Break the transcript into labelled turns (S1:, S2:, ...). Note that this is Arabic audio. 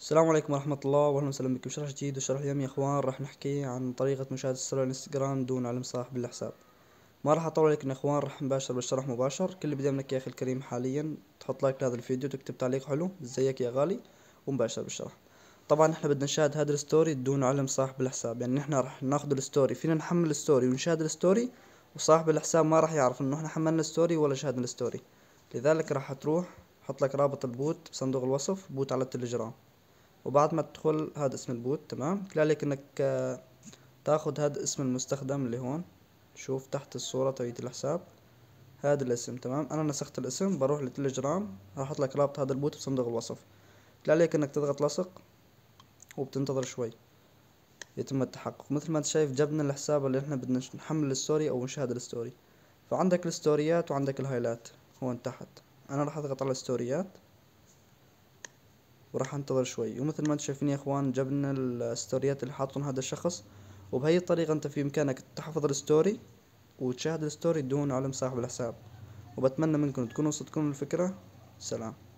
S1: السلام عليكم ورحمة الله واهلا وسهلا بكم شرح جديد وشرح اليوم يا اخوان راح نحكي عن طريقة مشاهدة على الانستغرام دون علم صاحب الحساب ما راح اطول عليكم يا اخوان راح نباشر بالشرح مباشر كل اللي بدي منك يا اخي الكريم حاليا تحط لايك لهذا الفيديو تكتب تعليق حلو زيك يا غالي ومباشر بالشرح طبعا احنا بدنا نشاهد هذا الستوري دون علم صاحب الحساب يعني احنا راح ناخذ الستوري فينا نحمل الستوري ونشاهد الستوري وصاحب الحساب ما راح يعرف انه احنا حملنا الستوري ولا شاهدنا الستوري لذلك راح تروح حط لك رابط البوت بصندوق الوصف بوت على التليجرام وبعد ما تدخل هذا اسم البوت تمام كلا انك آه، تاخد هذا اسم المستخدم اللي هون شوف تحت الصورة تبعت الحساب هذا الاسم تمام انا نسخت الاسم بروح راح احط لك رابط هذا البوت بصندوق الوصف كلا انك تضغط لصق وبتنتظر شوي يتم التحقق مثل ما انت شايف جبنا الحساب اللي احنا بدنا نحمل الستوري او نشاهد الستوري فعندك الستوريات وعندك الهايلات هون تحت انا راح اضغط على الستوريات وراح انتظر شوي ومثل ما انتم شايفين يا اخوان جبنا الستوريات اللي حاطهم هذا الشخص وبهي الطريقة انت في امكانك تحفظ الستوري وتشاهد الستوري دون علم صاحب الحساب وبتمنى منكم تكونوا صدقون الفكرة سلام